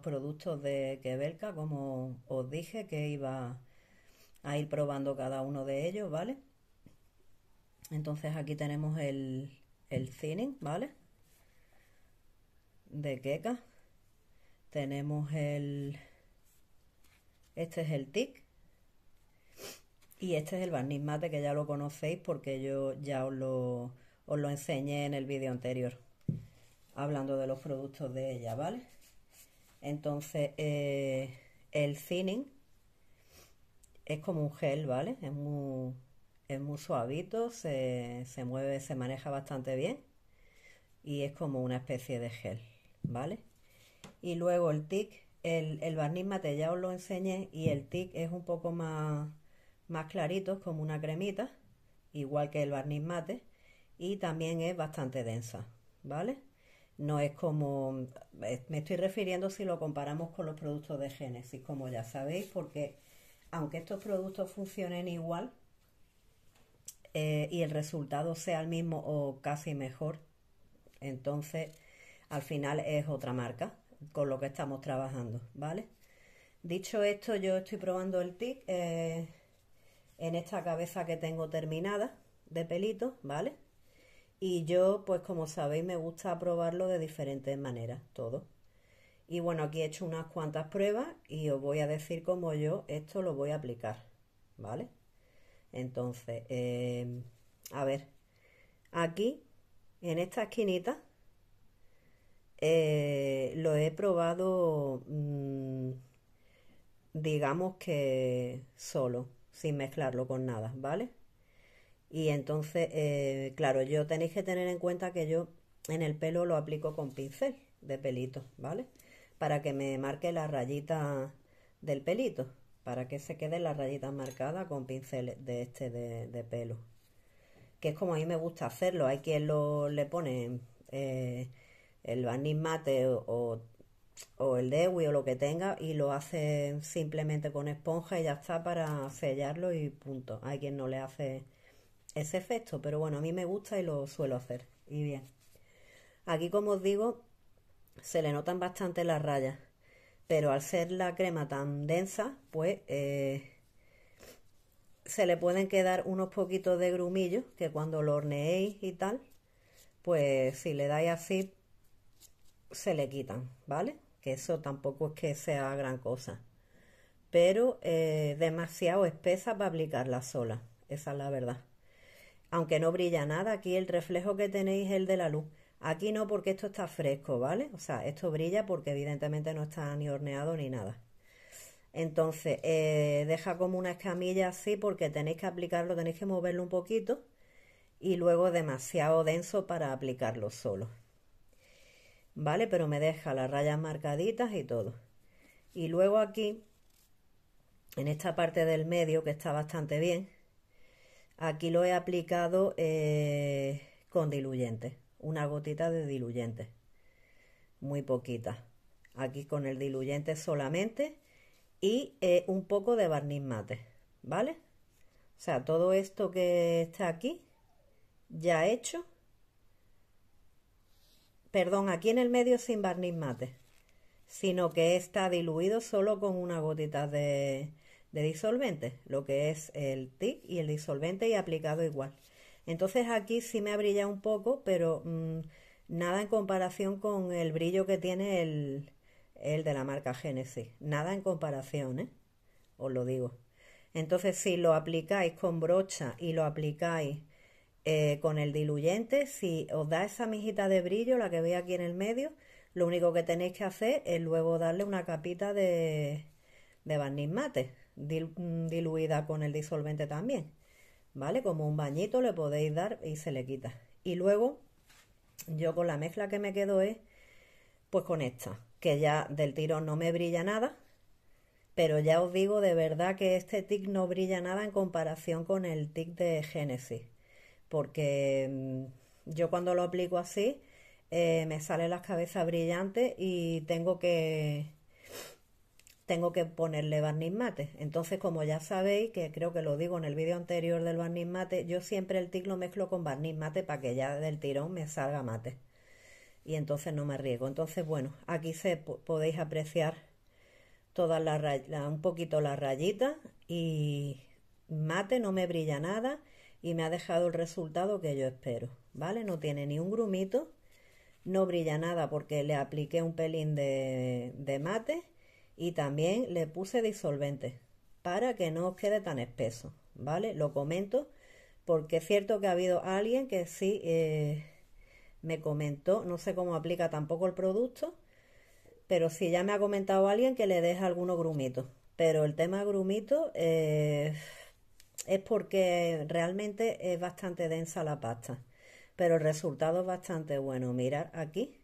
productos de Quebelca, como os dije que iba a ir probando cada uno de ellos, ¿vale? Entonces aquí tenemos el, el thinning, ¿vale? De queca. Tenemos el... Este es el tic. Y este es el barniz mate que ya lo conocéis porque yo ya os lo, os lo enseñé en el vídeo anterior. Hablando de los productos de ella, ¿vale? Entonces, eh, el thinning es como un gel, ¿vale? Es muy, es suavito, se, mueve, se maneja bastante bien y es como una especie de gel, ¿vale? Y luego el tic, el, el barniz mate ya os lo enseñé y el tic es un poco más, más clarito, es como una cremita, igual que el barniz mate y también es bastante densa, ¿vale? No es como, eh, me estoy refiriendo si lo comparamos con los productos de Génesis, como ya sabéis, porque aunque estos productos funcionen igual eh, y el resultado sea el mismo o casi mejor, entonces al final es otra marca con lo que estamos trabajando, ¿vale? Dicho esto, yo estoy probando el tic eh, en esta cabeza que tengo terminada de pelito, ¿vale? Y yo, pues como sabéis, me gusta probarlo de diferentes maneras, todo. Y bueno, aquí he hecho unas cuantas pruebas y os voy a decir cómo yo esto lo voy a aplicar, ¿vale? Entonces, em, a ver, aquí, en esta esquinita, eh, lo he probado, mm, digamos que solo, sin mezclarlo con nada, ¿vale? Y entonces, eh, claro, yo tenéis que tener en cuenta que yo en el pelo lo aplico con pincel de pelito, ¿vale? Para que me marque la rayita del pelito, para que se quede la rayita marcada con pincel de este de, pelo. Que es como a mí me gusta hacerlo. Hay quien lo, le pone eh, el barniz mate o, o, el dewi o lo que tenga y lo hace simplemente con esponja y ya está para sellarlo y punto. Hay quien no le hace ese efecto, pero bueno, a mí me gusta y lo suelo hacer. Y bien. Aquí, como os digo, se le notan bastante las rayas, pero al ser la crema tan densa, pues eh, se le pueden quedar unos poquitos de grumillo que cuando lo horneéis y tal, pues si le dais así, se le quitan, ¿vale? Que eso tampoco es que sea gran cosa. Pero eh, demasiado espesa para aplicarla sola, esa es la verdad. Aunque no brilla nada, aquí el reflejo que tenéis es el de la luz. Aquí no porque esto está fresco, ¿vale? O sea, esto brilla porque evidentemente no está ni horneado ni nada. Entonces, eh, deja como una escamilla así porque tenéis que aplicarlo, tenéis que moverlo un poquito y luego demasiado denso para aplicarlo solo. ¿Vale? Pero me deja las rayas marcaditas y todo. Y luego aquí, en esta parte del medio que está bastante bien, Aquí lo he aplicado eh, con diluyente, una gotita de diluyente, muy poquita. Aquí con el diluyente solamente y eh, un poco de barniz mate, ¿vale? O sea, todo esto que está aquí ya hecho. Perdón, aquí en el medio sin barniz mate, sino que está diluido solo con una gotita de, de disolvente, lo que es el TIC y el disolvente y aplicado igual. Entonces aquí sí me brillado un poco, pero mm, nada en comparación con el brillo que tiene el, el de la marca Genesis. Nada en comparación, ¿eh? os lo digo. Entonces si lo aplicáis con brocha y lo aplicáis eh, con el diluyente, si os da esa mijita de brillo, la que veis aquí en el medio, lo único que tenéis que hacer es luego darle una capita de, de barniz mate diluida con el disolvente también, ¿vale? Como un bañito le podéis dar y se le quita. Y luego yo con la mezcla que me quedo es pues con esta, que ya del tirón no me brilla nada, pero ya os digo de verdad que este tic no brilla nada en comparación con el tic de Genesis, porque mm, yo cuando lo aplico así eh, me salen las cabezas brillantes y tengo que tengo que ponerle barniz mate. Entonces, como ya sabéis, que creo que lo digo en el vídeo anterior del barniz mate, yo siempre el tic lo mezclo con barniz mate para que ya del tirón me salga mate. Y entonces no me arriesgo. Entonces, bueno, aquí se podéis apreciar toda la, un poquito la rayita y mate no me brilla nada y me ha dejado el resultado que yo espero, ¿vale? No tiene ni un grumito, no brilla nada porque le apliqué un pelín de, de mate y también le puse disolvente para que no quede tan espeso, ¿vale? Lo comento porque es cierto que ha habido alguien que sí eh, me comentó, no sé cómo aplica tampoco el producto, pero sí ya me ha comentado alguien que le deja algunos grumitos. Pero el tema grumito eh, es porque realmente es bastante densa la pasta, pero el resultado es bastante bueno. mirar aquí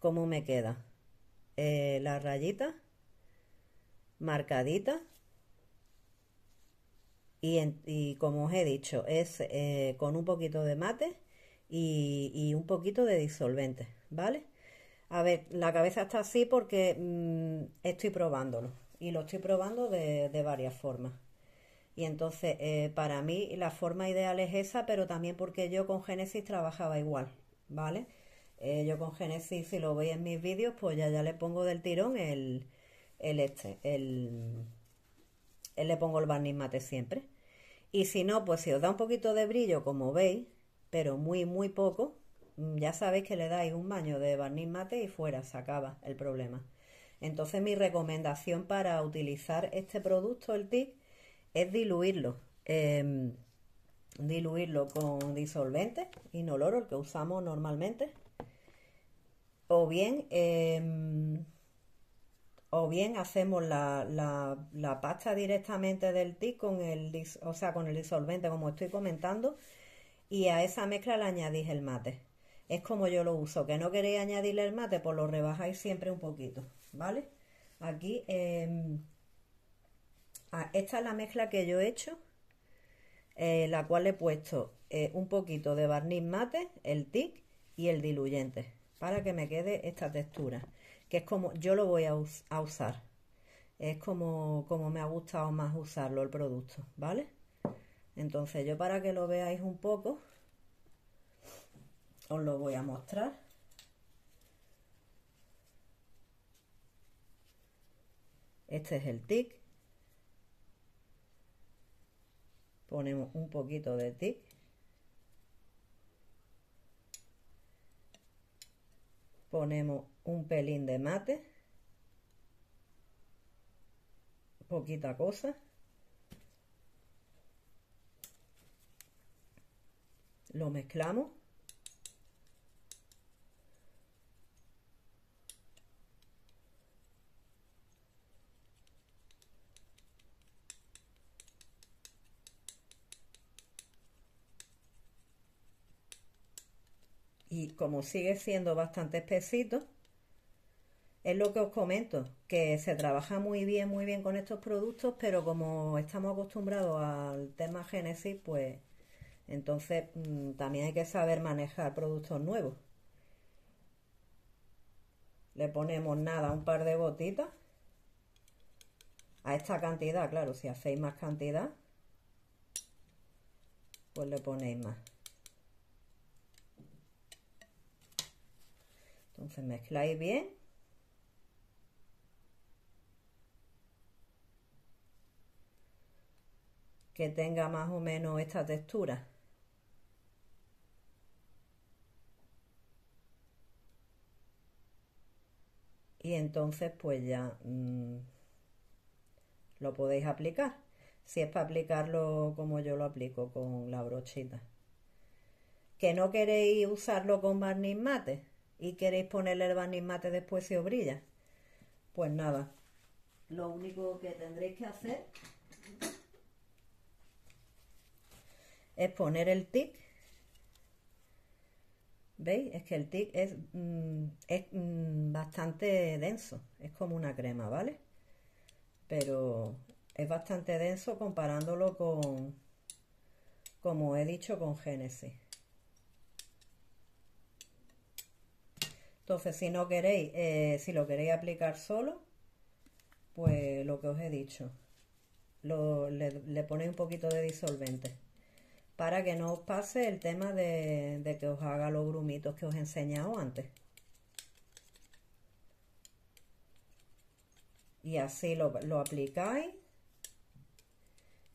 cómo me queda. Eh, la rayita marcadita Y, como os he dicho, es eh, con un poquito de mate y, un poquito de disolvente, ¿vale? A ver, la cabeza está así porque mm, estoy probándolo y lo estoy probando de, varias formas. Y entonces, eh, para mí, la forma ideal es esa, pero también porque yo con Génesis trabajaba igual, ¿vale? Eh, yo con Genesis, si lo veis en mis vídeos, pues ya, ya le pongo del tirón el, este, le pongo el barniz mate siempre. Y si no, pues si os da un poquito de brillo, como veis, pero muy, muy poco, mm, ya sabéis que le dais un baño de barniz mate y fuera, se acaba el problema. Entonces mi recomendación para utilizar este producto, el TIC, es diluirlo. Em, diluirlo con disolvente, inoloro, el que usamos normalmente o bien, em, o bien hacemos la, pasta directamente del tic con el, o sea, con el disolvente, como estoy comentando, y a esa mezcla le añadís el mate. Es como yo lo uso, que no queréis añadirle el mate, pues lo rebajáis siempre un poquito, ¿vale? Aquí, em, esta es la mezcla que yo he hecho, eh, la cual he puesto eh, un poquito de barniz mate, el tic y el diluyente para que me quede esta textura, que es como yo lo voy a, usar. Es como, como me ha gustado más usarlo el producto, ¿vale? Entonces yo para que lo veáis un poco, os lo voy a mostrar. Este es el tic. Ponemos un poquito de tic. ponemos un pelín de mate, poquita cosa. Lo mezclamos como sigue siendo bastante espesito, es lo que os comento, que se trabaja muy bien, muy bien con estos productos, pero como estamos acostumbrados al tema Génesis, pues entonces mm, también hay que saber manejar productos nuevos. Le ponemos nada, un par de gotitas. A esta cantidad, claro, si hacéis más cantidad, pues le ponéis más. Entonces mezcláis bien. Que tenga más o menos esta textura. Y entonces pues ya mm, lo podéis aplicar. Si es para aplicarlo como yo lo aplico con la brochita. Que no queréis usarlo con barniz mate y queréis ponerle el barniz mate después si os brilla. Pues nada, lo único que tendréis que hacer es poner el tic. ¿Veis? Es que el tic es, mm, mm, bastante denso, es como una crema, ¿vale? Pero es bastante denso comparándolo con, como he dicho, con Génesis. Entonces, si no queréis, eh, si lo queréis aplicar solo, pues lo que os he dicho, le, ponéis un poquito de disolvente para que no os pase el tema de, que os haga los grumitos que os he enseñado antes. Y así lo aplicáis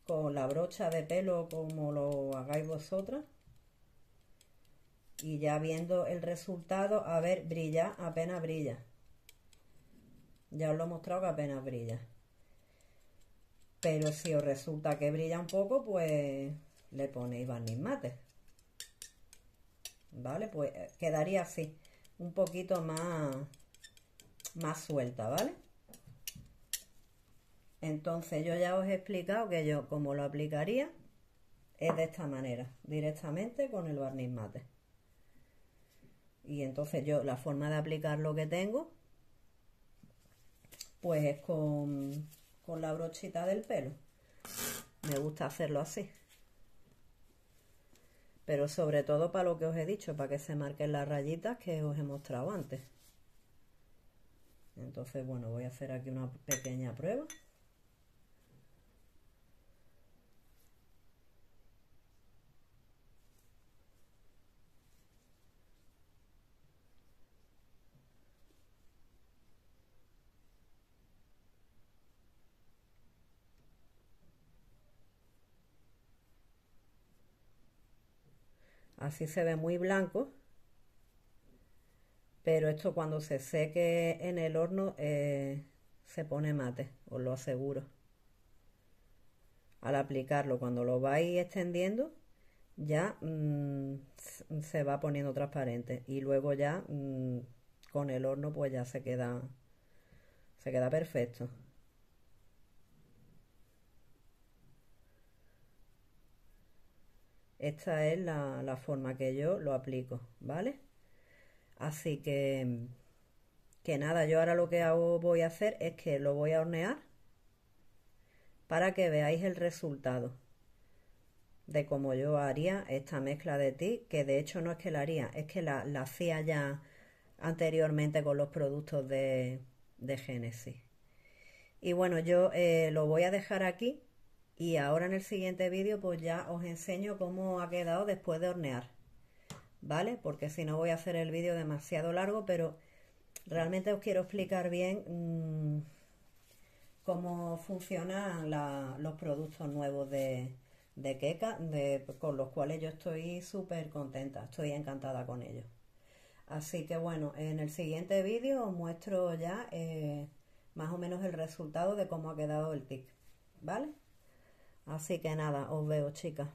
con la brocha de pelo como lo hagáis vosotras y ya viendo el resultado, a ver, brilla, apenas brilla. Ya os lo he mostrado que apenas brilla. Pero si os resulta que brilla un poco, pues le ponéis barniz mate. ¿Vale? Pues eh, quedaría así, un poquito más, más suelta, ¿vale? Entonces yo ya os he explicado que yo como lo aplicaría es de esta manera, directamente con el barniz mate. Y entonces yo la forma de aplicar lo que tengo, pues es con, con la brochita del pelo. Me gusta hacerlo así. Pero sobre todo para lo que os he dicho, para que se marquen las rayitas que os he mostrado antes. Entonces, bueno, voy a hacer aquí una pequeña prueba. Así se ve muy blanco. Pero esto cuando se seque en el horno eh, se pone mate, os lo aseguro. Al aplicarlo, cuando lo vais extendiendo, ya mm, se va poniendo transparente. Y luego ya mm, con el horno pues ya se queda, se queda perfecto. Esta es la, forma que yo lo aplico, ¿vale? Así que, que nada, yo ahora lo que voy a hacer es que lo voy a hornear para que veáis el resultado de cómo yo haría esta mezcla de ti, que de hecho no es que la haría, es que la, la hacía ya anteriormente con los productos de, de Génesis. Y bueno, yo eh, lo voy a dejar aquí y ahora en el siguiente vídeo pues ya os enseño cómo ha quedado después de hornear ¿vale? porque si no voy a hacer el vídeo demasiado largo pero realmente os quiero explicar bien mm, cómo funcionan los productos nuevos de, de Keka con los cuales yo estoy súper contenta estoy encantada con ellos así que bueno en el siguiente vídeo os muestro ya eh, más o menos el resultado de cómo ha quedado el tic ¿vale? Así que nada, os veo, chicas.